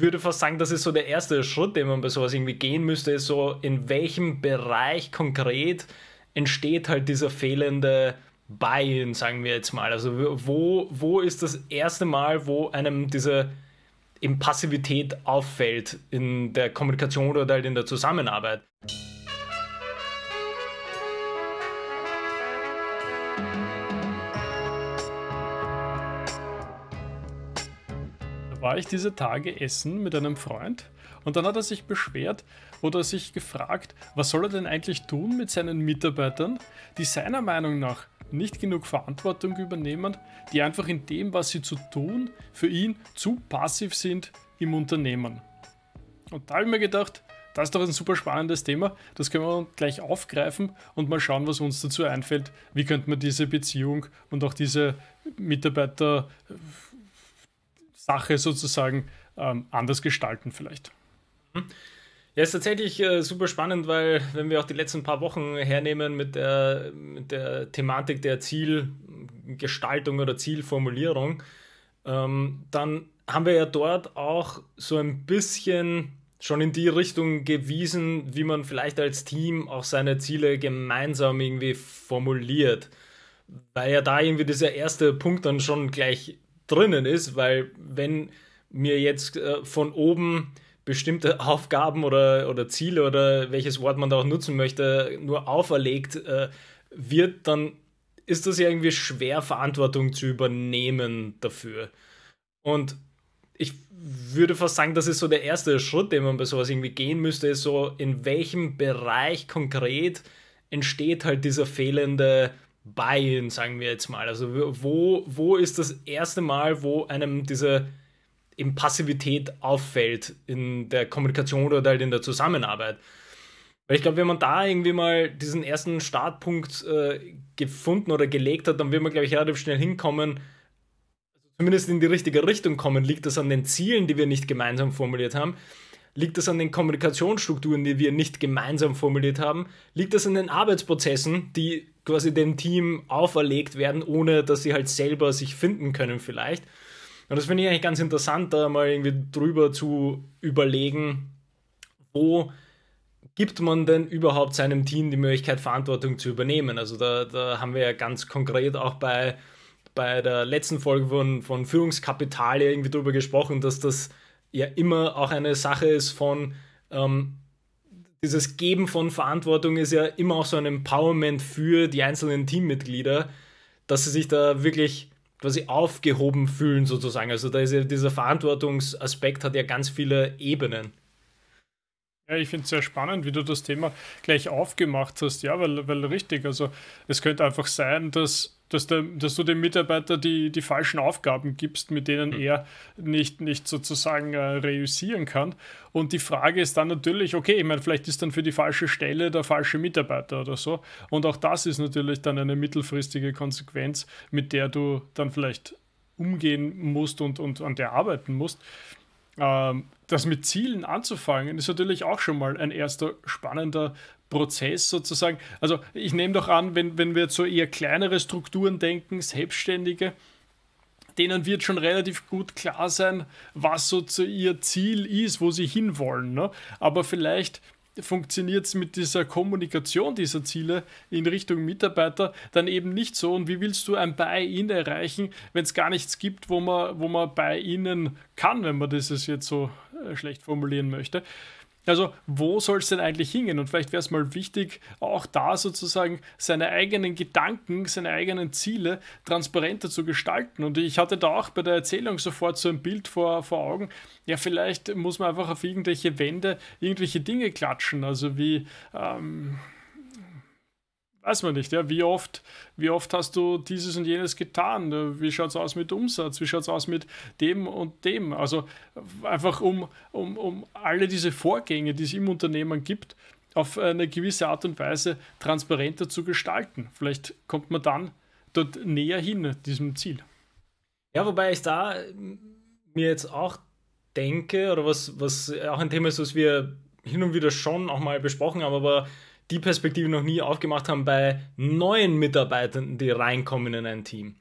würde fast sagen, das ist so der erste Schritt, den man bei sowas irgendwie gehen müsste, ist so, in welchem Bereich konkret entsteht halt dieser fehlende Buy-in, sagen wir jetzt mal. Also wo, wo ist das erste Mal, wo einem diese Impassivität auffällt in der Kommunikation oder halt in der Zusammenarbeit? war ich diese Tage essen mit einem Freund und dann hat er sich beschwert oder sich gefragt, was soll er denn eigentlich tun mit seinen Mitarbeitern, die seiner Meinung nach nicht genug Verantwortung übernehmen, die einfach in dem, was sie zu tun, für ihn zu passiv sind im Unternehmen. Und da habe ich mir gedacht, das ist doch ein super spannendes Thema, das können wir gleich aufgreifen und mal schauen, was uns dazu einfällt. Wie könnte man diese Beziehung und auch diese Mitarbeiter äh, Sache sozusagen ähm, anders gestalten vielleicht. Mhm. Ja, ist tatsächlich äh, super spannend, weil wenn wir auch die letzten paar Wochen hernehmen mit der, mit der Thematik der Zielgestaltung oder Zielformulierung, ähm, dann haben wir ja dort auch so ein bisschen schon in die Richtung gewiesen, wie man vielleicht als Team auch seine Ziele gemeinsam irgendwie formuliert. Weil ja da irgendwie dieser erste Punkt dann schon gleich drinnen ist, weil wenn mir jetzt äh, von oben bestimmte Aufgaben oder, oder Ziele oder welches Wort man da auch nutzen möchte, nur auferlegt äh, wird, dann ist das ja irgendwie schwer, Verantwortung zu übernehmen dafür. Und ich würde fast sagen, das ist so der erste Schritt, den man bei sowas irgendwie gehen müsste, ist so, in welchem Bereich konkret entsteht halt dieser fehlende Bayern, sagen wir jetzt mal. Also wo, wo ist das erste Mal, wo einem diese eben Passivität auffällt in der Kommunikation oder halt in der Zusammenarbeit? Weil ich glaube, wenn man da irgendwie mal diesen ersten Startpunkt äh, gefunden oder gelegt hat, dann wird man, glaube ich, relativ schnell hinkommen, also zumindest in die richtige Richtung kommen. Liegt das an den Zielen, die wir nicht gemeinsam formuliert haben? Liegt das an den Kommunikationsstrukturen, die wir nicht gemeinsam formuliert haben? Liegt das an den Arbeitsprozessen, die quasi dem Team auferlegt werden, ohne dass sie halt selber sich finden können vielleicht? Und das finde ich eigentlich ganz interessant, da mal irgendwie drüber zu überlegen, wo gibt man denn überhaupt seinem Team die Möglichkeit, Verantwortung zu übernehmen? Also da, da haben wir ja ganz konkret auch bei, bei der letzten Folge von, von Führungskapital irgendwie drüber gesprochen, dass das ja immer auch eine Sache ist von ähm, dieses Geben von Verantwortung ist ja immer auch so ein Empowerment für die einzelnen Teammitglieder, dass sie sich da wirklich quasi aufgehoben fühlen sozusagen. Also da ist ja dieser Verantwortungsaspekt hat ja ganz viele Ebenen. Ja, ich finde es sehr spannend, wie du das Thema gleich aufgemacht hast. Ja, weil, weil richtig, also es könnte einfach sein, dass dass, der, dass du dem Mitarbeiter die, die falschen Aufgaben gibst, mit denen mhm. er nicht, nicht sozusagen äh, reüssieren kann. Und die Frage ist dann natürlich, okay, ich meine, vielleicht ist dann für die falsche Stelle der falsche Mitarbeiter oder so. Und auch das ist natürlich dann eine mittelfristige Konsequenz, mit der du dann vielleicht umgehen musst und, und an der arbeiten musst. Ähm, das mit Zielen anzufangen, ist natürlich auch schon mal ein erster spannender Prozess sozusagen? Also ich nehme doch an, wenn, wenn wir zu so eher kleinere Strukturen denken, Selbstständige, denen wird schon relativ gut klar sein, was so zu ihr Ziel ist, wo sie hinwollen. Ne? Aber vielleicht funktioniert es mit dieser Kommunikation dieser Ziele in Richtung Mitarbeiter dann eben nicht so. Und wie willst du ein Buy-in erreichen, wenn es gar nichts gibt, wo man, wo man Buy-innen kann, wenn man das jetzt so äh, schlecht formulieren möchte? Also, wo soll es denn eigentlich hingehen? Und vielleicht wäre es mal wichtig, auch da sozusagen seine eigenen Gedanken, seine eigenen Ziele transparenter zu gestalten. Und ich hatte da auch bei der Erzählung sofort so ein Bild vor, vor Augen. Ja, vielleicht muss man einfach auf irgendwelche Wände irgendwelche Dinge klatschen. Also, wie. Ähm weiß man nicht, ja, wie oft, wie oft hast du dieses und jenes getan? Äh, wie schaut es aus mit Umsatz? Wie schaut es aus mit dem und dem? Also einfach um, um, um alle diese Vorgänge, die es im Unternehmen gibt, auf eine gewisse Art und Weise transparenter zu gestalten. Vielleicht kommt man dann dort näher hin, diesem Ziel. Ja, wobei ich da äh, mir jetzt auch denke, oder was, was auch ein Thema ist, was wir hin und wieder schon auch mal besprochen haben, aber die Perspektive noch nie aufgemacht haben bei neuen Mitarbeitenden, die reinkommen in ein Team.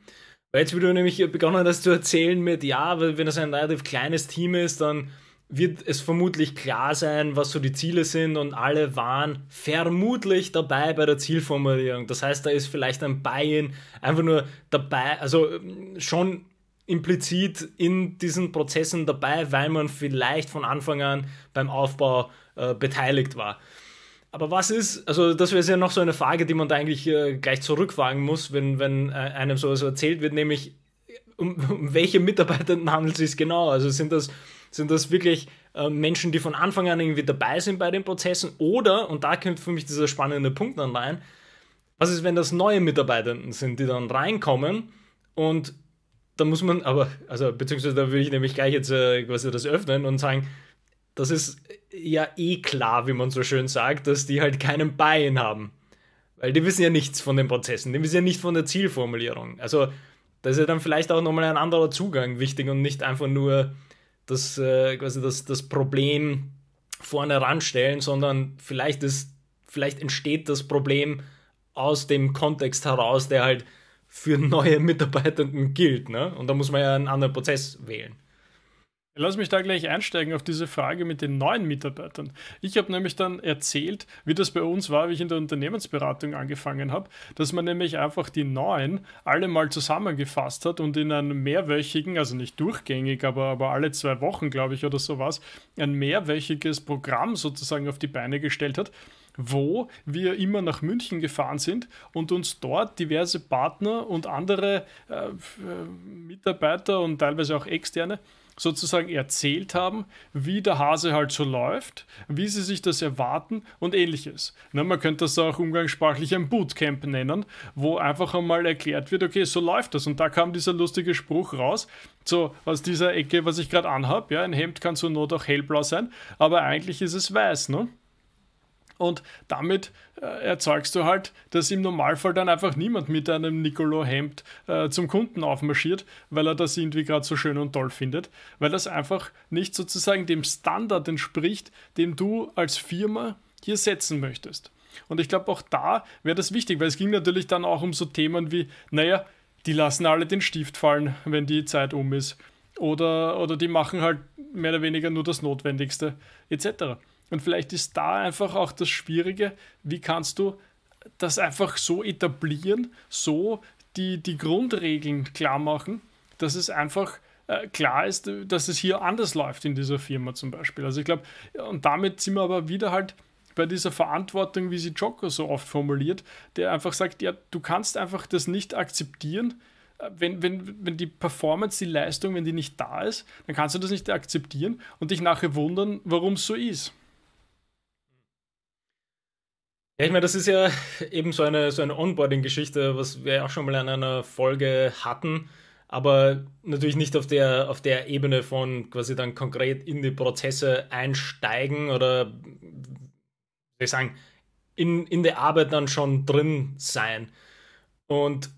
Weil jetzt, wie du nämlich begonnen hast zu erzählen mit, ja, wenn das ein relativ kleines Team ist, dann wird es vermutlich klar sein, was so die Ziele sind und alle waren vermutlich dabei bei der Zielformulierung. Das heißt, da ist vielleicht ein Buy-in einfach nur dabei, also ähm, schon implizit in diesen Prozessen dabei, weil man vielleicht von Anfang an beim Aufbau äh, beteiligt war. Aber was ist, also das wäre ja noch so eine Frage, die man da eigentlich äh, gleich zurückfragen muss, wenn, wenn äh, einem sowas erzählt wird, nämlich äh, um, um welche Mitarbeitenden handelt es sich genau? Also sind das, sind das wirklich äh, Menschen, die von Anfang an irgendwie dabei sind bei den Prozessen oder, und da kommt für mich dieser spannende Punkt dann rein, was ist, wenn das neue Mitarbeitenden sind, die dann reinkommen und da muss man aber, also beziehungsweise da würde ich nämlich gleich jetzt äh, quasi das öffnen und sagen, das ist ja eh klar, wie man so schön sagt, dass die halt keinen Bein haben. Weil die wissen ja nichts von den Prozessen, die wissen ja nicht von der Zielformulierung. Also da ist ja dann vielleicht auch nochmal ein anderer Zugang wichtig und nicht einfach nur das, äh, quasi das, das Problem vorne ranstellen, sondern vielleicht, ist, vielleicht entsteht das Problem aus dem Kontext heraus, der halt für neue Mitarbeitenden gilt. Ne? Und da muss man ja einen anderen Prozess wählen. Lass mich da gleich einsteigen auf diese Frage mit den neuen Mitarbeitern. Ich habe nämlich dann erzählt, wie das bei uns war, wie ich in der Unternehmensberatung angefangen habe, dass man nämlich einfach die neuen alle mal zusammengefasst hat und in einem mehrwöchigen, also nicht durchgängig, aber, aber alle zwei Wochen, glaube ich, oder sowas, ein mehrwöchiges Programm sozusagen auf die Beine gestellt hat wo wir immer nach München gefahren sind und uns dort diverse Partner und andere äh, Mitarbeiter und teilweise auch externe äh, sozusagen erzählt haben, wie der Hase halt so läuft, wie sie sich das erwarten und ähnliches. Na, ne, man könnte das auch umgangssprachlich ein Bootcamp nennen, wo einfach einmal erklärt wird, okay, so läuft das. Und da kam dieser lustige Spruch raus, so aus dieser Ecke, was ich gerade anhab, ja, ein Hemd kann zur Not auch hellblau sein, aber eigentlich ist es weiß, ne? Und damit äh, erzeugst du halt, dass im Normalfall dann einfach niemand mit einem Nicolo-Hemd äh, zum Kunden aufmarschiert, weil er das irgendwie gerade so schön und toll findet, weil das einfach nicht sozusagen dem Standard entspricht, den du als Firma hier setzen möchtest. Und ich glaube, auch da wäre das wichtig, weil es ging natürlich dann auch um so Themen wie, naja, die lassen alle den Stift fallen, wenn die Zeit um ist. Oder, oder die machen halt mehr oder weniger nur das Notwendigste, etc. Und vielleicht ist da einfach auch das Schwierige, wie kannst du das einfach so etablieren, so die, die Grundregeln klar machen, dass es einfach äh, klar ist, dass es hier anders läuft in dieser Firma zum Beispiel. Also ich glaube, und damit sind wir aber wieder halt bei dieser Verantwortung, wie sie Joko so oft formuliert, der einfach sagt, ja, du kannst einfach das nicht akzeptieren, wenn, wenn, wenn die Performance, die Leistung, wenn die nicht da ist, dann kannst du das nicht akzeptieren und dich nachher wundern, warum es so ist. Ja, ich meine, das ist ja eben so eine, so eine Onboarding-Geschichte, was wir auch schon mal in einer Folge hatten, aber natürlich nicht auf der, auf der Ebene von quasi dann konkret in die Prozesse einsteigen oder, wie ich sagen, in, in der Arbeit dann schon drin sein. Und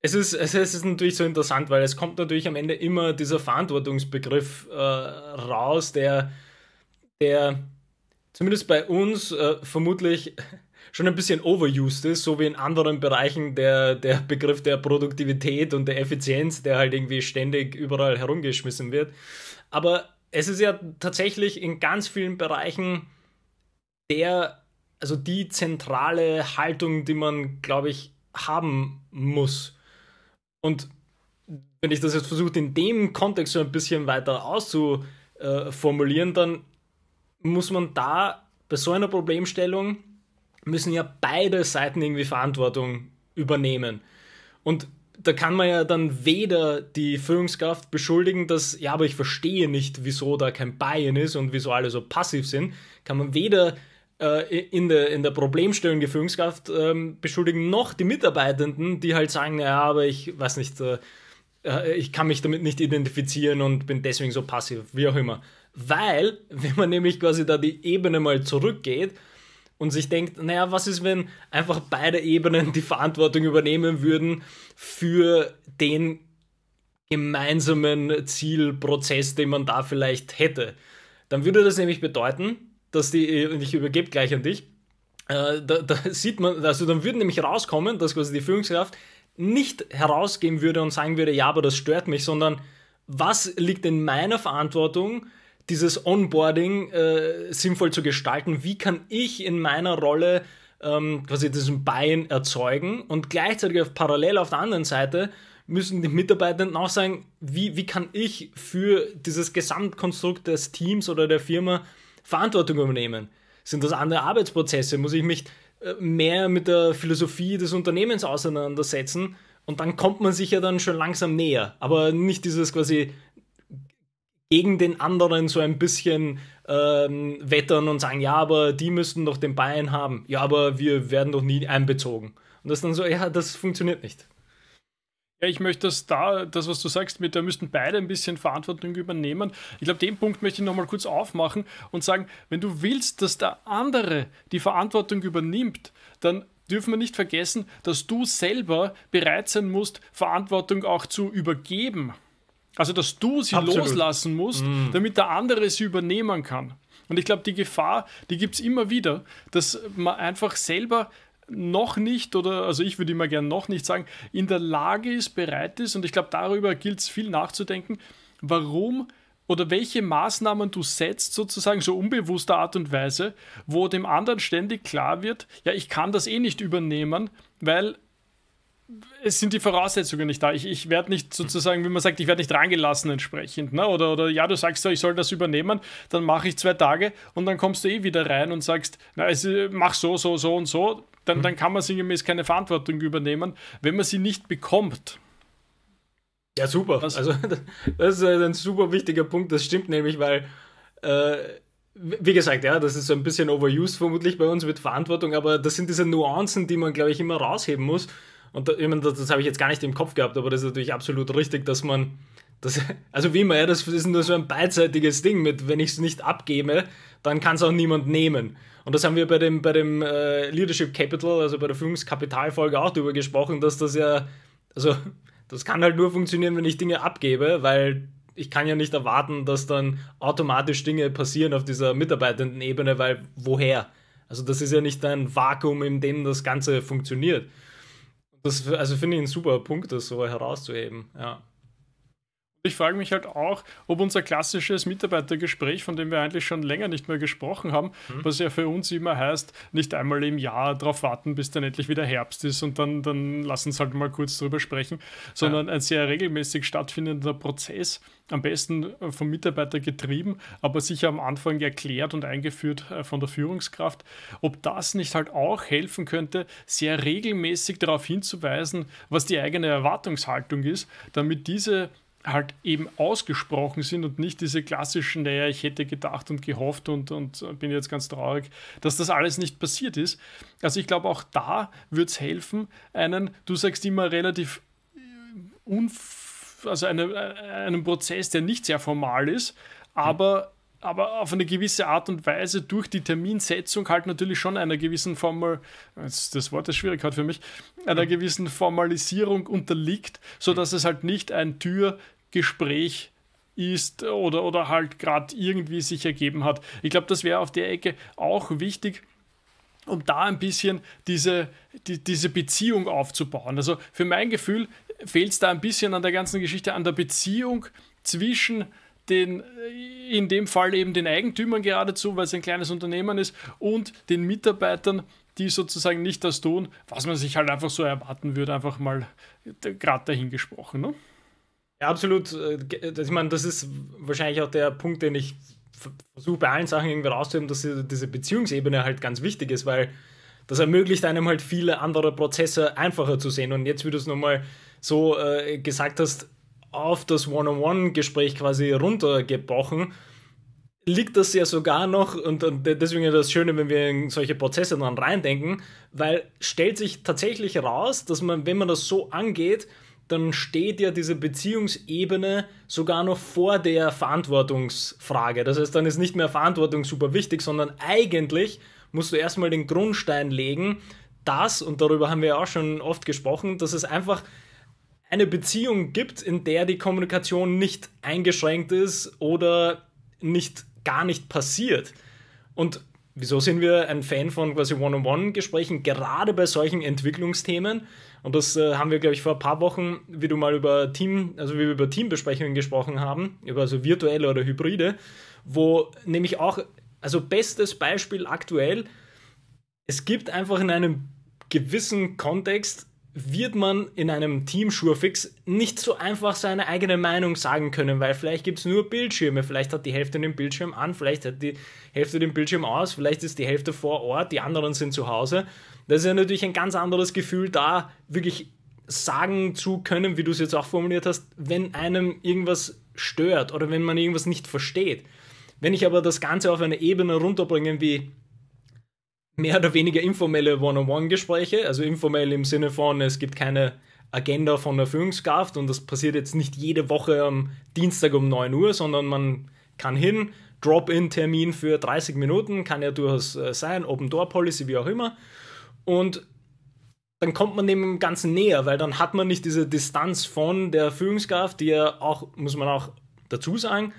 es ist, es ist natürlich so interessant, weil es kommt natürlich am Ende immer dieser Verantwortungsbegriff äh, raus, der, der zumindest bei uns äh, vermutlich schon ein bisschen overused ist, so wie in anderen Bereichen der, der Begriff der Produktivität und der Effizienz, der halt irgendwie ständig überall herumgeschmissen wird. Aber es ist ja tatsächlich in ganz vielen Bereichen der, also die zentrale Haltung, die man, glaube ich, haben muss. Und wenn ich das jetzt versuche, in dem Kontext so ein bisschen weiter auszuformulieren, dann muss man da bei so einer Problemstellung, müssen ja beide Seiten irgendwie Verantwortung übernehmen. Und da kann man ja dann weder die Führungskraft beschuldigen, dass, ja, aber ich verstehe nicht, wieso da kein Buy-in ist und wieso alle so passiv sind, kann man weder äh, in, der, in der Problemstellung die Führungskraft ähm, beschuldigen, noch die Mitarbeitenden, die halt sagen, ja, aber ich weiß nicht, äh, äh ich kann mich damit nicht identifizieren und bin deswegen so passiv, wie auch immer. Weil, wenn man nämlich quasi da die Ebene mal zurückgeht und sich denkt, naja, was ist, wenn einfach beide Ebenen die Verantwortung übernehmen würden für den gemeinsamen Zielprozess, den man da vielleicht hätte. Dann würde das nämlich bedeuten, dass die, und ich übergebe gleich an dich, äh, da, da, sieht man, also dann würde nämlich rauskommen, dass quasi die Führungskraft nicht herausgehen würde und sagen würde, ja, aber das stört mich, sondern was liegt in meiner Verantwortung, dieses Onboarding äh, sinnvoll zu gestalten. Wie kann ich in meiner Rolle ähm, quasi diesen Buy-in erzeugen und gleichzeitig auf, parallel auf der anderen Seite müssen die Mitarbeitenden auch sagen, wie, wie kann ich für dieses Gesamtkonstrukt des Teams oder der Firma Verantwortung übernehmen? Sind das andere Arbeitsprozesse? Muss ich mich äh, mehr mit der Philosophie des Unternehmens auseinandersetzen? Und dann kommt man sich ja dann schon langsam näher. Aber nicht dieses quasi gegen den anderen so ein bisschen ähm, wettern und sagen, ja, aber die müssten doch den Bayern haben. Ja, aber wir werden doch nie einbezogen. Und das dann so, ja, das funktioniert nicht. Ja, ich möchte das da, das, was du sagst, mit da müssten beide ein bisschen Verantwortung übernehmen. Ich glaube, den Punkt möchte ich nochmal kurz aufmachen und sagen, wenn du willst, dass der andere die Verantwortung übernimmt, dann dürfen wir nicht vergessen, dass du selber bereit sein musst, Verantwortung auch zu übergeben. Also, dass du sie Absolut. loslassen musst, mm. damit der andere sie übernehmen kann. Und ich glaube, die Gefahr, die gibt es immer wieder, dass man einfach selber noch nicht oder, also ich würde immer gerne noch nicht sagen, in der Lage ist, bereit ist. Und ich glaube, darüber gilt es viel nachzudenken, warum oder welche Maßnahmen du setzt, sozusagen so unbewusster Art und Weise, wo dem anderen ständig klar wird, ja, ich kann das eh nicht übernehmen, weil es sind die Voraussetzungen nicht da. Ich, ich werde nicht sozusagen, wie man sagt, ich werde nicht drangelassen entsprechend. Ne? Oder, oder ja, du sagst ja, ich soll das übernehmen, dann mache ich zwei Tage und dann kommst du eh wieder rein und sagst, na, also mach so, so, so und so. Dann, mhm. dann kann man sinngemäß keine Verantwortung übernehmen, wenn man sie nicht bekommt. Ja, super. Das, also, das ist ein super wichtiger Punkt, das stimmt nämlich, weil. Äh, wie gesagt, ja, das ist so ein bisschen overused vermutlich bei uns mit Verantwortung, aber das sind diese Nuancen, die man, glaube ich, immer rausheben muss. Und da, ich meine, das, das habe ich jetzt gar nicht im Kopf gehabt, aber das ist natürlich absolut richtig, dass man, das, also wie immer, ja, das ist nur so ein beidseitiges Ding mit, wenn ich es nicht abgebe, dann kann es auch niemand nehmen. Und das haben wir bei dem, bei dem äh, Leadership Capital, also bei der Führungskapitalfolge auch darüber gesprochen, dass das ja, also das kann halt nur funktionieren, wenn ich Dinge abgebe, weil ich kann ja nicht erwarten, dass dann automatisch Dinge passieren auf dieser mitarbeitenden Ebene, weil woher? Also das ist ja nicht ein Vakuum, in dem das Ganze funktioniert. Das, also finde ich einen super Punkt, das so herauszuheben. Ja. Ich frage mich halt auch, ob unser klassisches Mitarbeitergespräch, von dem wir eigentlich schon länger nicht mehr gesprochen haben, mhm. was ja für uns immer heißt, nicht einmal im Jahr darauf warten, bis dann endlich wieder Herbst ist und dann, dann lass uns halt mal kurz drüber sprechen, sondern ja. ein sehr regelmäßig stattfindender Prozess, am besten äh, vom Mitarbeiter getrieben, aber sicher am Anfang erklärt und eingeführt äh, von der Führungskraft, ob das nicht halt auch helfen könnte, sehr regelmäßig darauf hinzuweisen, was die eigene Erwartungshaltung ist, damit diese halt eben ausgesprochen sind und nicht diese klassischen, naja, ich hätte gedacht und gehofft und, und bin jetzt ganz traurig, dass das alles nicht passiert ist. Also ich glaube, auch da wird es helfen, einen, du sagst immer relativ äh, unf also eine, äh, einen Prozess, der nicht sehr formal ist, aber, aber auf eine gewisse Art und Weise durch die Terminsetzung halt natürlich schon einer gewissen Formal, das Wort ist schwierig hat für mich, einer gewissen Formalisierung unterliegt, sodass es halt nicht ein Tür, Gespräch ist oder, oder halt gerade irgendwie sich ergeben hat. Ich glaube, das wäre auf der Ecke auch wichtig, um da ein bisschen diese, die, diese Beziehung aufzubauen. Also für mein Gefühl fehlt es da ein bisschen an der ganzen Geschichte, an der Beziehung zwischen den, äh, in dem Fall eben den Eigentümern geradezu, weil es ein kleines Unternehmen ist, und den Mitarbeitern, die sozusagen nicht das tun, was man sich halt einfach so erwarten würde, einfach mal äh, gerade dahin gesprochen. Ne? Ja, absolut. Äh, äh, ich meine, das ist wahrscheinlich auch der Punkt, den ich versuche bei allen Sachen irgendwie rauszuheben, dass diese Beziehungsebene halt ganz wichtig ist, weil das ermöglicht einem halt viele andere Prozesse einfacher zu sehen. Und jetzt, wie du es nochmal so äh, gesagt hast, auf das One-on-One-Gespräch quasi runtergebrochen, liegt das ja sogar noch, und, und deswegen ist das Schöne, wenn wir in solche Prozesse dann reindenken, weil stellt sich tatsächlich raus, dass man, wenn man das so angeht, dann steht ja diese Beziehungsebene sogar noch vor der Verantwortungsfrage. Das heißt, dann ist nicht mehr Verantwortung super wichtig, sondern eigentlich musst du erstmal den Grundstein legen, dass, und darüber haben wir ja auch schon oft gesprochen, dass es einfach eine Beziehung gibt, in der die Kommunikation nicht eingeschränkt ist oder nicht gar nicht passiert. Und wieso sind wir ein Fan von quasi One-on-One-Gesprächen, gerade bei solchen Entwicklungsthemen? Und das äh, haben wir, glaube ich, vor ein paar Wochen, wie du mal über Team, also wie wir über Teambesprechungen gesprochen haben, über so virtuelle oder hybride, wo nämlich auch, also bestes Beispiel aktuell, es gibt einfach in einem gewissen Kontext wird man in einem Team Schurfix nicht so einfach seine eigene Meinung sagen können, weil vielleicht gibt es nur Bildschirme, vielleicht hat die Hälfte den Bildschirm an, vielleicht hat die Hälfte den Bildschirm aus, vielleicht ist die Hälfte vor Ort, die anderen sind zu Hause das ist ja natürlich ein ganz anderes Gefühl, da wirklich sagen zu können, wie du es jetzt auch formuliert hast, wenn einem irgendwas stört oder wenn man irgendwas nicht versteht. Wenn ich aber das Ganze auf eine Ebene runterbringe, wie mehr oder weniger informelle One-on-One-Gespräche, also informell im Sinne von, es gibt keine Agenda von der Führungskraft und das passiert jetzt nicht jede Woche am Dienstag um 9 Uhr, sondern man kann hin, Drop-in-Termin für 30 Minuten, kann ja durchaus äh, sein, Open-Door-Policy, wie auch immer. Und dann kommt man dem Ganzen näher, weil dann hat man nicht diese Distanz von der Führungskraft, die ja auch, muss man auch dazu sagen,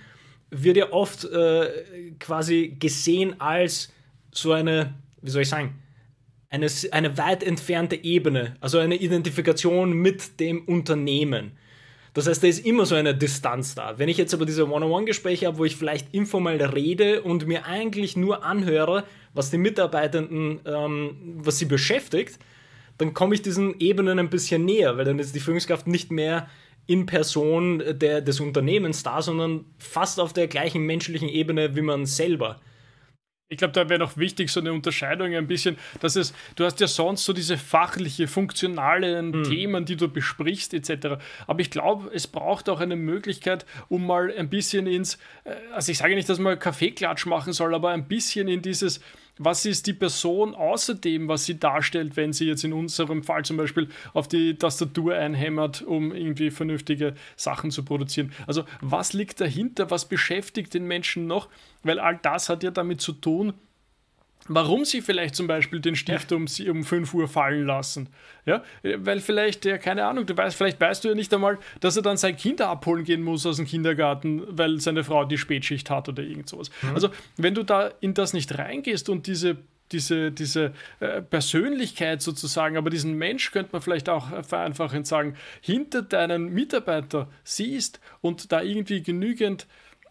wird ja oft äh, quasi gesehen als so eine, wie soll ich sagen, eine, eine weit entfernte Ebene, also eine Identifikation mit dem Unternehmen. Das heißt, da ist immer so eine Distanz da. Wenn ich jetzt aber diese One-on-One-Gespräche habe, wo ich vielleicht informell rede und mir eigentlich nur anhöre, was die Mitarbeitenden, ähm, was sie beschäftigt, dann komme ich diesen Ebenen ein bisschen näher, weil dann ist die Führungskraft nicht mehr in Person der, des Unternehmens da, sondern fast auf der gleichen menschlichen Ebene wie man selber. Ich glaube, da wäre noch wichtig so eine Unterscheidung ein bisschen, dass es, du hast ja sonst so diese fachliche, funktionalen mhm. Themen, die du besprichst etc. Aber ich glaube, es braucht auch eine Möglichkeit, um mal ein bisschen ins, äh, also ich sage nicht, dass man Kaffeeklatsch machen soll, aber ein bisschen in dieses, was ist die Person außerdem, was sie darstellt, wenn sie jetzt in unserem Fall zum Beispiel auf die Tastatur einhämmert, um irgendwie vernünftige Sachen zu produzieren. Also was liegt dahinter, was beschäftigt den Menschen noch, weil all das hat ja damit zu tun, warum sie vielleicht zum Beispiel den Stift ja. um, um 5 Uhr fallen lassen. Ja? Äh, weil vielleicht, ja, keine Ahnung, du weißt, vielleicht weißt du ja nicht einmal, dass er dann sein Kind abholen gehen muss aus dem Kindergarten, weil seine Frau die Spätschicht hat oder irgend sowas. Mhm. Also wenn du da in das nicht reingehst und diese diese, diese äh, Persönlichkeit sozusagen, aber diesen Mensch könnte man vielleicht auch vereinfachend sagen, hinter deinen Mitarbeiter siehst und da irgendwie genügend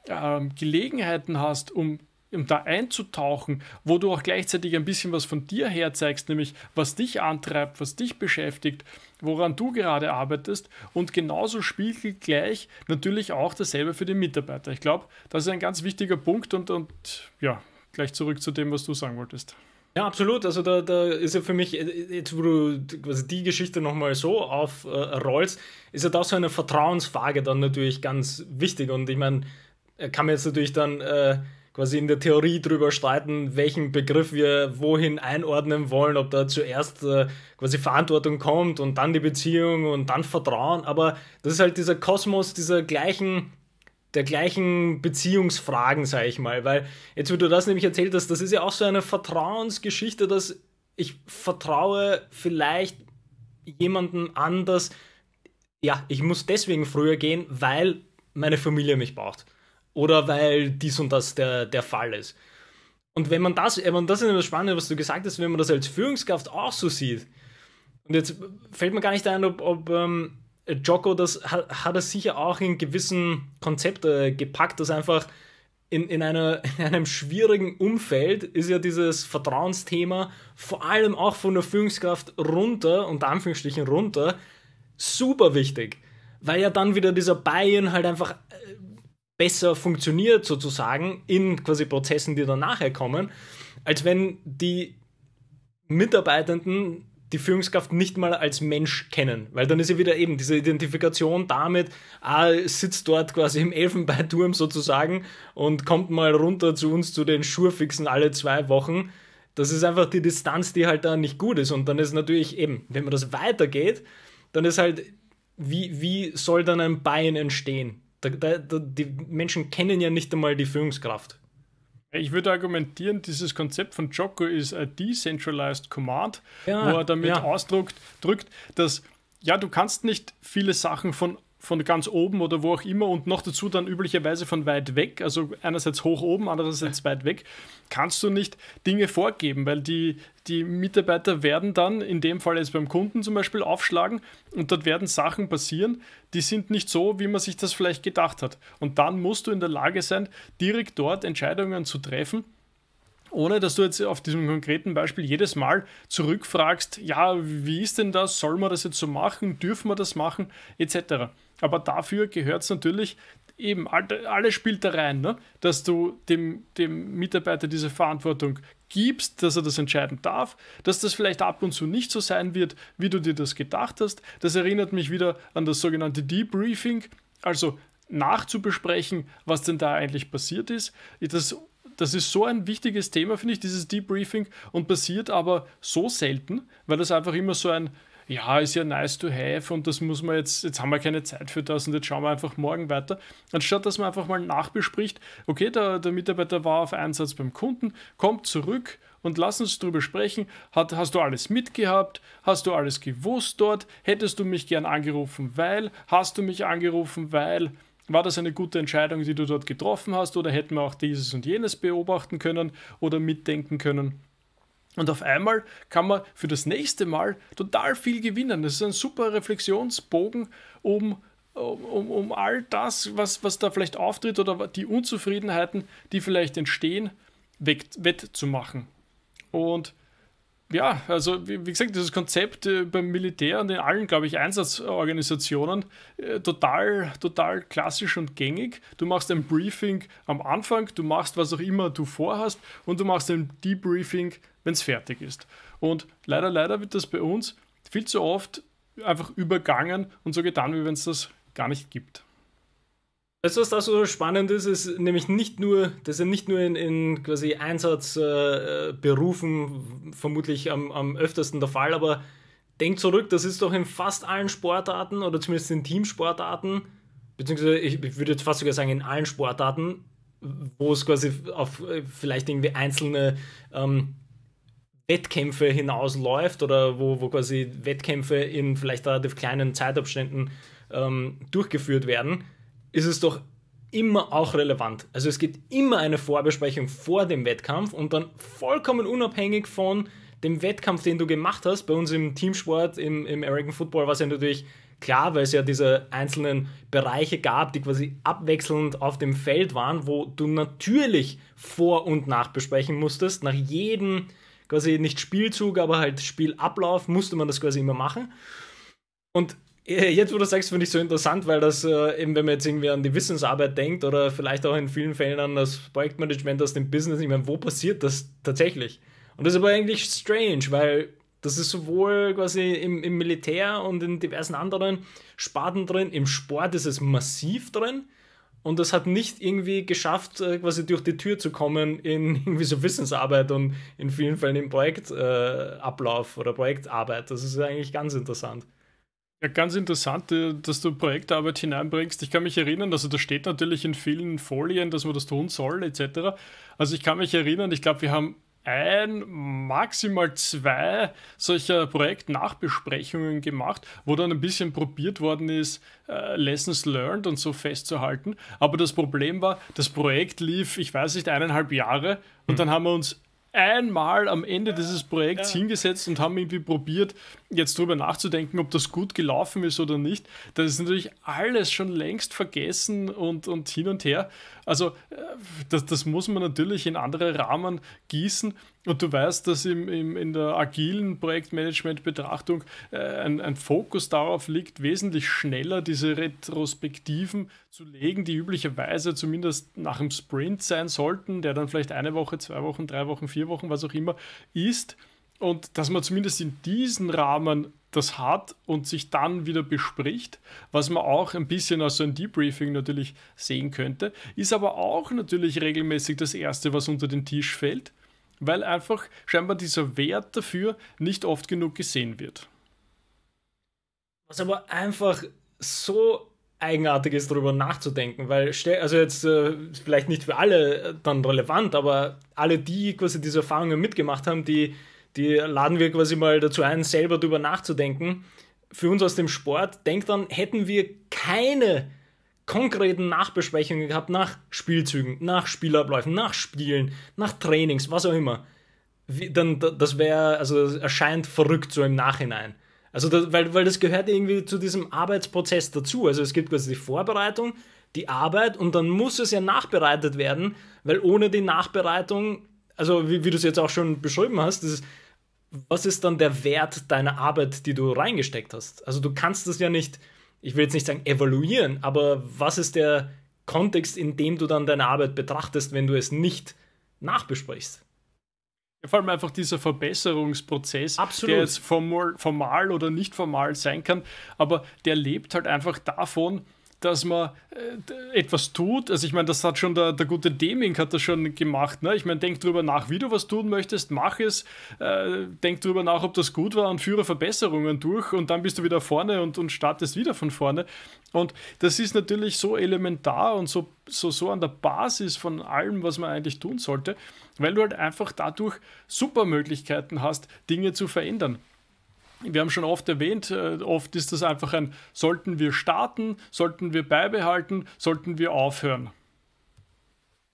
äh, Gelegenheiten hast, um um da einzutauchen, wo du auch gleichzeitig ein bisschen was von dir her zeigst, nämlich was dich antreibt, was dich beschäftigt, woran du gerade arbeitest und genauso spiegelt gleich natürlich auch dasselbe für den Mitarbeiter. Ich glaube, das ist ein ganz wichtiger Punkt und, und ja, gleich zurück zu dem, was du sagen wolltest. Ja, absolut. Also da, da ist ja für mich, äh, jetzt wo du quasi die Geschichte nochmal so aufrollst, äh, ist ja da so eine Vertrauensfrage dann natürlich ganz wichtig. Und ich meine, äh, kann man jetzt natürlich dann äh, quasi in der Theorie drüber streiten, welchen Begriff wir wohin einordnen wollen, ob da zuerst äh, quasi Verantwortung kommt und dann die Beziehung und dann Vertrauen. Aber das ist halt dieser Kosmos dieser gleichen, der gleichen Beziehungsfragen, sage ich mal. Weil jetzt, wie du das nämlich erzählt hast, das ist ja auch so eine Vertrauensgeschichte, dass ich vertraue vielleicht jemanden anders. Ja, ich muss deswegen früher gehen, weil meine Familie mich braucht oder weil dies und das der, der Fall ist. Und wenn man das, und das ist das Spannende, was du gesagt hast, wenn man das als Führungskraft auch so sieht, und jetzt fällt mir gar nicht ein, ob, ob ähm, Joko das hat, hat er sicher auch in gewissen Konzepte äh, gepackt, dass einfach in, in, einer, in einem schwierigen Umfeld ist ja dieses Vertrauensthema vor allem auch von der Führungskraft runter, unter Anführungsstrichen runter, super wichtig. Weil ja dann wieder dieser Bayern halt einfach besser funktioniert sozusagen in quasi Prozessen, die dann nachher kommen, als wenn die Mitarbeitenden die Führungskraft nicht mal als Mensch kennen, weil dann ist ja wieder eben diese Identifikation damit, ah, sitzt dort quasi im Elfenbeinturm sozusagen und kommt mal runter zu uns zu den Schurfixen alle zwei Wochen. Das ist einfach die Distanz, die halt da nicht gut ist. Und dann ist natürlich eben, wenn man das weitergeht, dann ist halt, wie, wie soll dann ein Bein entstehen? Da, da, da, die Menschen kennen ja nicht einmal die Führungskraft. Ich würde argumentieren, dieses Konzept von Joko ist ein Decentralized Command, ja, wo er damit ja. ausdrückt, dass ja, du kannst nicht viele Sachen von von ganz oben oder wo auch immer und noch dazu dann üblicherweise von weit weg, also einerseits hoch oben, andererseits weit weg, kannst du nicht Dinge vorgeben, weil die, die Mitarbeiter werden dann, in dem Fall jetzt beim Kunden zum Beispiel, aufschlagen und dort werden Sachen passieren, die sind nicht so, wie man sich das vielleicht gedacht hat. Und dann musst du in der Lage sein, direkt dort Entscheidungen zu treffen ohne dass du jetzt auf diesem konkreten Beispiel jedes Mal zurückfragst, ja, wie ist denn das, soll man das jetzt so machen, dürfen wir das machen, etc. Aber dafür gehört es natürlich eben, alles spielt da rein, ne? dass du dem, dem Mitarbeiter diese Verantwortung gibst, dass er das entscheiden darf, dass das vielleicht ab und zu nicht so sein wird, wie du dir das gedacht hast. Das erinnert mich wieder an das sogenannte Debriefing, also nachzubesprechen, was denn da eigentlich passiert ist. Das, das ist so ein wichtiges Thema, finde ich, dieses Debriefing und passiert aber so selten, weil das einfach immer so ein ja, ist ja nice to have und das muss man jetzt, jetzt haben wir keine Zeit für das und jetzt schauen wir einfach morgen weiter. Anstatt dass man einfach mal nachbespricht, okay, der, der Mitarbeiter war auf Einsatz beim Kunden, kommt zurück und lass uns drüber sprechen. Hat, hast du alles mitgehabt? Hast du alles gewusst dort? Hättest du mich gern angerufen, weil? Hast du mich angerufen, weil? War das eine gute Entscheidung, die du dort getroffen hast? Oder hätten wir auch dieses und jenes beobachten können oder mitdenken können? Und auf einmal kann man für das nächste Mal total viel gewinnen. Das ist ein super Reflexionsbogen, um, um, um all das, was, was da vielleicht auftritt oder die Unzufriedenheiten, die vielleicht entstehen, weg, wettzumachen. Und ja, also wie, wie, gesagt, dieses Konzept äh, beim Militär und in allen, glaube ich, Einsatzorganisationen äh, total, total klassisch und gängig. Du machst ein Briefing am Anfang, du machst was auch immer du vorhast und du machst ein Debriefing, wenn es fertig ist. Und leider, leider wird das bei uns viel zu oft einfach übergangen und so getan, wie wenn es das gar nicht gibt. Weißt du, was da so spannend ist, ist nämlich nicht nur, das sind nicht nur in, in quasi Einsatzberufen äh, äh vermutlich am, am öftesten der Fall, aber denk zurück, das ist doch in fast allen Sportarten oder zumindest in Teamsportarten, beziehungsweise ich, ich würde jetzt fast sogar sagen in allen Sportarten, wo es quasi auf äh, vielleicht irgendwie einzelne ähm, Wettkämpfe hinausläuft oder wo, wo quasi Wettkämpfe in vielleicht relativ kleinen Zeitabständen ähm, durchgeführt werden ist es doch immer auch relevant. Also es gibt immer eine Vorbesprechung vor dem Wettkampf und dann vollkommen unabhängig von dem Wettkampf, den du gemacht hast. Bei uns im Teamsport, im, im American Football war es ja natürlich klar, weil es ja diese einzelnen Bereiche gab, die quasi abwechselnd auf dem Feld waren, wo du natürlich vor und nach besprechen musstest. Nach jedem quasi nicht Spielzug, aber halt Spielablauf musste man das quasi immer machen. Und äh, jetzt, wo du sagst, finde ich so interessant, weil das äh, eben, wenn man jetzt irgendwie an die Wissensarbeit denkt oder vielleicht auch in vielen Fällen an das Projektmanagement aus dem Business, ich meine, wo passiert das tatsächlich? Und das ist aber eigentlich strange, weil das ist sowohl quasi im, im Militär und in diversen anderen Sparten drin, im Sport ist es massiv drin und das hat nicht irgendwie geschafft, äh, quasi durch die Tür zu kommen in irgendwie so Wissensarbeit und in vielen Fällen im Projektablauf äh, oder Projektarbeit. Das ist eigentlich ganz interessant ganz interessant, äh, dass du Projektarbeit hineinbringst. Ich kann mich erinnern, also da steht natürlich in vielen Folien, dass man das tun soll, etc. Also ich kann mich erinnern, ich glaube, wir haben ein, maximal zwei solcher Projektnachbesprechungen gemacht, wo dann ein bisschen probiert worden ist, äh, Lessons learned und so festzuhalten. Aber das Problem war, das Projekt lief, ich weiß nicht, eineinhalb Jahre und mhm. dann haben wir uns einmal am Ende dieses Projekts ja. hingesetzt und haben irgendwie probiert, jetzt darüber nachzudenken, ob das gut gelaufen ist oder nicht, das ist natürlich alles schon längst vergessen und, und hin und her. Also äh, das, das muss man natürlich in andere Rahmen gießen. Und du weißt, dass im, im, in der agilen Projektmanagement-Betrachtung äh, ein, ein Fokus darauf liegt, wesentlich schneller diese Retrospektiven zu legen, die üblicherweise zumindest nach dem Sprint sein sollten, der dann vielleicht eine Woche, zwei Wochen, drei Wochen, vier Wochen, was auch immer ist. Und dass man zumindest in diesem Rahmen das hat und sich dann wieder bespricht, was man auch ein bisschen aus so einem Debriefing natürlich sehen könnte, ist aber auch natürlich regelmäßig das Erste, was unter den Tisch fällt, weil einfach scheinbar dieser Wert dafür nicht oft genug gesehen wird. Was aber einfach so eigenartig ist, darüber nachzudenken, weil, also jetzt äh, vielleicht nicht für alle dann relevant, aber alle, die quasi diese Erfahrungen mitgemacht haben, die die laden wir quasi mal dazu ein, selber drüber nachzudenken. Für uns aus dem Sport, denkt dann, hätten wir keine konkreten Nachbesprechungen gehabt nach Spielzügen, nach Spielabläufen, nach Spielen, nach Trainings, was auch immer. Wie, dann, das wäre, also das erscheint verrückt so im Nachhinein. Also, das, weil, weil das gehört irgendwie zu diesem Arbeitsprozess dazu. Also es gibt quasi die Vorbereitung, die Arbeit und dann muss es ja nachbereitet werden, weil ohne die Nachbereitung, also wie, wie du es jetzt auch schon beschrieben hast, das ist was ist dann der Wert deiner Arbeit, die du reingesteckt hast? Also du kannst das ja nicht, ich will jetzt nicht sagen evaluieren, aber was ist der Kontext, in dem du dann deine Arbeit betrachtest, wenn du es nicht nachbesprichst? Vor allem einfach dieser Verbesserungsprozess, Absolut. der jetzt formal, formal oder nicht formal sein kann, aber der lebt halt einfach davon, dass man äh, etwas tut. Also ich meine, das hat schon der, der gute Deming hat das schon gemacht. Ne? Ich meine, denk drüber nach, wie du was tun möchtest, mach es, äh, denk drüber nach, ob das gut war und führe Verbesserungen durch und dann bist du wieder vorne und, und startest wieder von vorne. Und das ist natürlich so elementar und so, so, so an der Basis von allem, was man eigentlich tun sollte, weil du halt einfach dadurch super Möglichkeiten hast, Dinge zu verändern wir haben schon oft erwähnt, äh, oft ist das einfach ein, sollten wir starten, sollten wir beibehalten, sollten wir aufhören.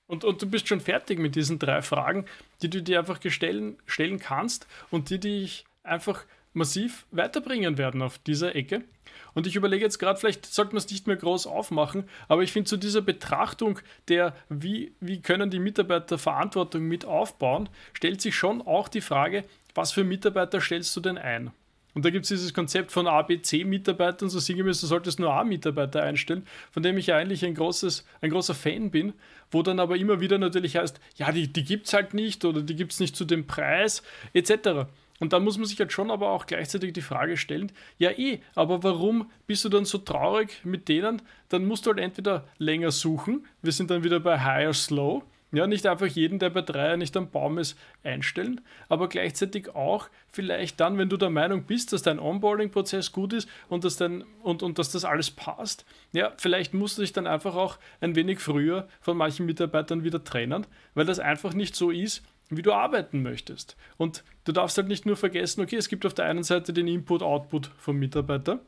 Und, und du bist schon fertig mit diesen drei Fragen, die du dir einfach gestellen, stellen kannst und die dich einfach massiv weiterbringen werden auf dieser Ecke. Und ich überlege jetzt gerade, vielleicht sollten wir es nicht mehr groß aufmachen, aber ich finde zu dieser Betrachtung der, wie, wie können die Mitarbeiter Verantwortung mit aufbauen, stellt sich schon auch die Frage, was für Mitarbeiter stellst du denn ein? Und da gibt es dieses Konzept von ABC-Mitarbeitern, so sinngemäß, du solltest nur A-Mitarbeiter einstellen, von dem ich ja eigentlich ein, großes, ein großer Fan bin, wo dann aber immer wieder natürlich heißt, ja, die, die gibt es halt nicht oder die gibt es nicht zu dem Preis etc. Und da muss man sich halt schon aber auch gleichzeitig die Frage stellen, ja eh, aber warum bist du dann so traurig mit denen? Dann musst du halt entweder länger suchen, wir sind dann wieder bei Higher Slow, ja, nicht einfach jeden, der bei Dreier nicht am Baum ist, einstellen, aber gleichzeitig auch vielleicht dann, wenn du der Meinung bist, dass dein Onboarding-Prozess gut ist und dass, dein, und, und dass das alles passt, ja, vielleicht musst du dich dann einfach auch ein wenig früher von manchen Mitarbeitern wieder trennen, weil das einfach nicht so ist, wie du arbeiten möchtest. Und du darfst halt nicht nur vergessen, okay, es gibt auf der einen Seite den Input-Output vom Mitarbeiter,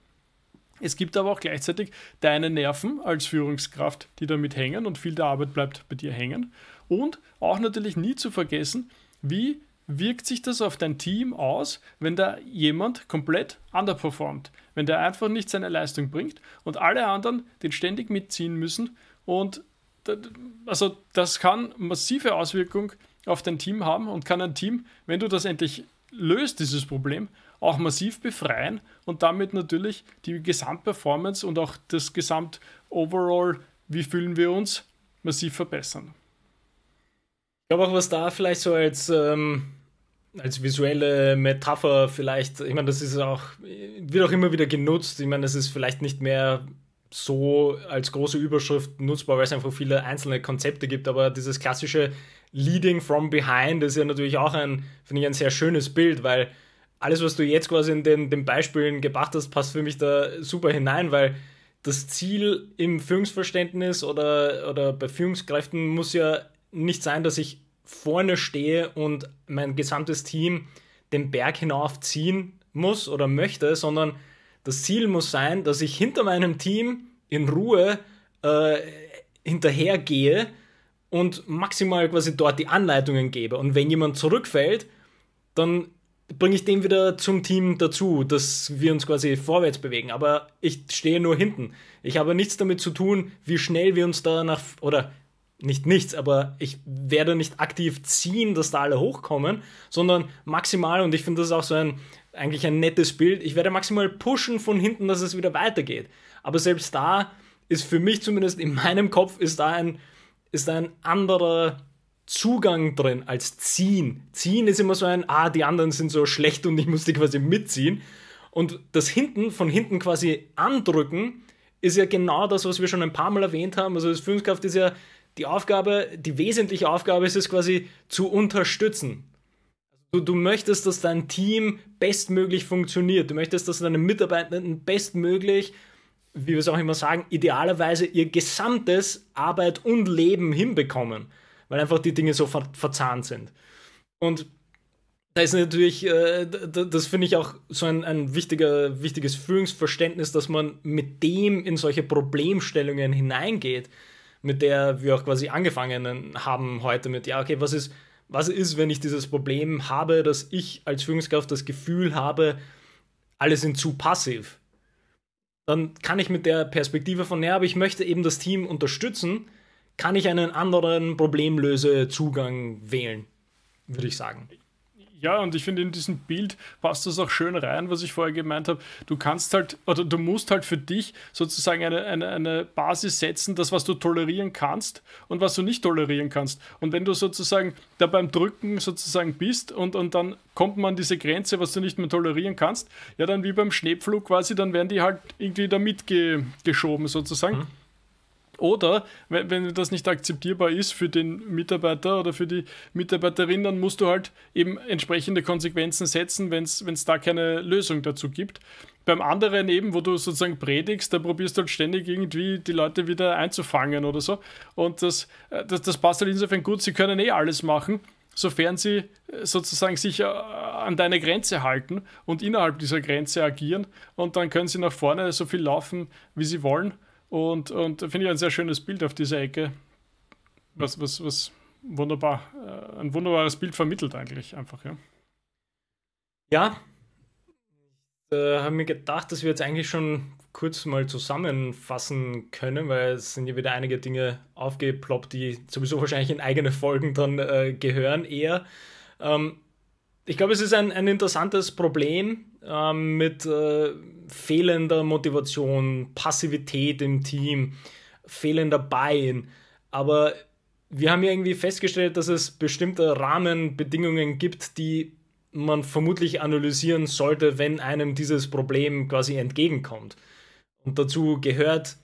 es gibt aber auch gleichzeitig deine Nerven als Führungskraft, die damit hängen und viel der Arbeit bleibt bei dir hängen. Und auch natürlich nie zu vergessen, wie wirkt sich das auf dein Team aus, wenn da jemand komplett underperformt, wenn der einfach nicht seine Leistung bringt und alle anderen den ständig mitziehen müssen und also das kann massive Auswirkungen auf dein Team haben und kann ein Team, wenn du das endlich löst, dieses Problem, auch massiv befreien und damit natürlich die Gesamtperformance und auch das Gesamt-Overall, wie fühlen wir uns, massiv verbessern. Ich glaube auch, was da vielleicht so als, ähm, als visuelle Metapher vielleicht, ich meine, das ist auch, wird auch immer wieder genutzt. Ich meine, das ist vielleicht nicht mehr so als große Überschrift nutzbar, weil es einfach viele einzelne Konzepte gibt, aber dieses klassische Leading from Behind ist ja natürlich auch ein, finde ich, ein sehr schönes Bild, weil alles, was du jetzt quasi in den, den Beispielen gebracht hast, passt für mich da super hinein, weil das Ziel im Führungsverständnis oder, oder bei Führungskräften muss ja nicht sein, dass ich vorne stehe und mein gesamtes Team den Berg hinauf ziehen muss oder möchte, sondern das Ziel muss sein, dass ich hinter meinem Team in Ruhe äh, hinterhergehe und maximal quasi dort die Anleitungen gebe. Und wenn jemand zurückfällt, dann bringe ich den wieder zum Team dazu, dass wir uns quasi vorwärts bewegen. Aber ich stehe nur hinten. Ich habe nichts damit zu tun, wie schnell wir uns da nach oder nicht nichts, aber ich werde nicht aktiv ziehen, dass da alle hochkommen, sondern maximal, und ich finde das auch so ein, eigentlich ein nettes Bild, ich werde maximal pushen von hinten, dass es wieder weitergeht. Aber selbst da ist für mich zumindest in meinem Kopf ist da ein, ist da ein anderer Zugang drin als ziehen. Ziehen ist immer so ein, ah, die anderen sind so schlecht und ich muss die quasi mitziehen. Und das hinten, von hinten quasi andrücken, ist ja genau das, was wir schon ein paar Mal erwähnt haben. Also das Führungskraft ist ja die Aufgabe, die wesentliche Aufgabe ist es quasi zu unterstützen. Du, du möchtest, dass dein Team bestmöglich funktioniert. Du möchtest, dass deine Mitarbeitenden bestmöglich, wie wir es auch immer sagen, idealerweise ihr gesamtes Arbeit und Leben hinbekommen, weil einfach die Dinge so ver verzahnt sind. Und da ist natürlich, äh, das finde ich auch so ein, ein wichtiger, wichtiges Führungsverständnis, dass man mit dem in solche Problemstellungen hineingeht mit der wir auch quasi angefangen haben heute mit, ja, okay, was ist, was ist, wenn ich dieses Problem habe, dass ich als Führungskraft das Gefühl habe, alle sind zu passiv. Dann kann ich mit der Perspektive von, ja, aber ich möchte eben das Team unterstützen, kann ich einen anderen Problemlösezugang wählen, würde ich sagen. Ja, und ich finde, in diesem Bild passt das auch schön rein, was ich vorher gemeint habe. Du kannst halt, oder du musst halt für dich sozusagen eine, eine, eine Basis setzen, das, was du tolerieren kannst und was du nicht tolerieren kannst. Und wenn du sozusagen da beim Drücken sozusagen bist und, und dann kommt man an diese Grenze, was du nicht mehr tolerieren kannst, ja, dann wie beim Schneepflug quasi, dann werden die halt irgendwie da mitgeschoben sozusagen. Mhm. Oder wenn, wenn das nicht akzeptierbar ist für den Mitarbeiter oder für die Mitarbeiterin, dann musst du halt eben entsprechende Konsequenzen setzen, wenn es da keine Lösung dazu gibt. Beim anderen eben, wo du sozusagen predigst, da probierst du halt ständig irgendwie die Leute wieder einzufangen oder so. Und das, äh, das, das passt halt insofern gut, sie können eh alles machen, sofern sie äh, sozusagen sich äh, an deine Grenze halten und innerhalb dieser Grenze agieren. Und dann können sie nach vorne so viel laufen, wie sie wollen und, und finde ich ein sehr schönes Bild auf dieser Ecke. Was, was, was wunderbar, äh, ein wunderbares Bild vermittelt eigentlich einfach, ja. Ja. Äh, habe mir gedacht, dass wir jetzt eigentlich schon kurz mal zusammenfassen können, weil es sind ja wieder einige Dinge aufgeploppt, die sowieso wahrscheinlich in eigene Folgen dann äh, gehören eher. Ähm, ich glaube, es ist ein, ein interessantes Problem, ähm, mit äh, fehlender Motivation, Passivität im Team, fehlender Bein. Aber wir haben ja irgendwie festgestellt, dass es bestimmte Rahmenbedingungen gibt, die man vermutlich analysieren sollte, wenn einem dieses Problem quasi entgegenkommt. Und dazu gehört,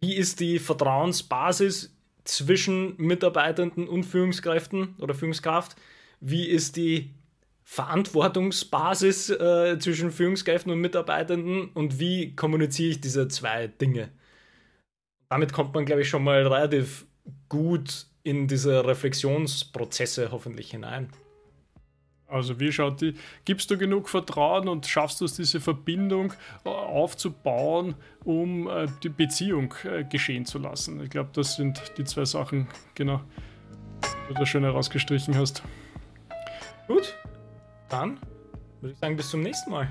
wie ist die Vertrauensbasis zwischen Mitarbeitenden und Führungskräften oder Führungskraft? Wie ist die Verantwortungsbasis äh, zwischen Führungskräften und Mitarbeitenden und wie kommuniziere ich diese zwei Dinge. Damit kommt man, glaube ich, schon mal relativ gut in diese Reflexionsprozesse hoffentlich hinein. Also wie schaut die, gibst du genug Vertrauen und schaffst du es, diese Verbindung äh, aufzubauen, um äh, die Beziehung äh, geschehen zu lassen? Ich glaube, das sind die zwei Sachen, genau, die du da schön herausgestrichen hast. Gut, dann würde ich sagen, bis zum nächsten Mal.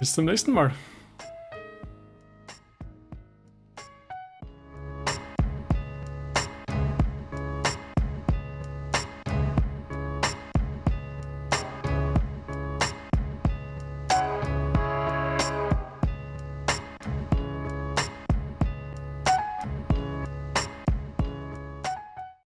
Bis zum nächsten Mal.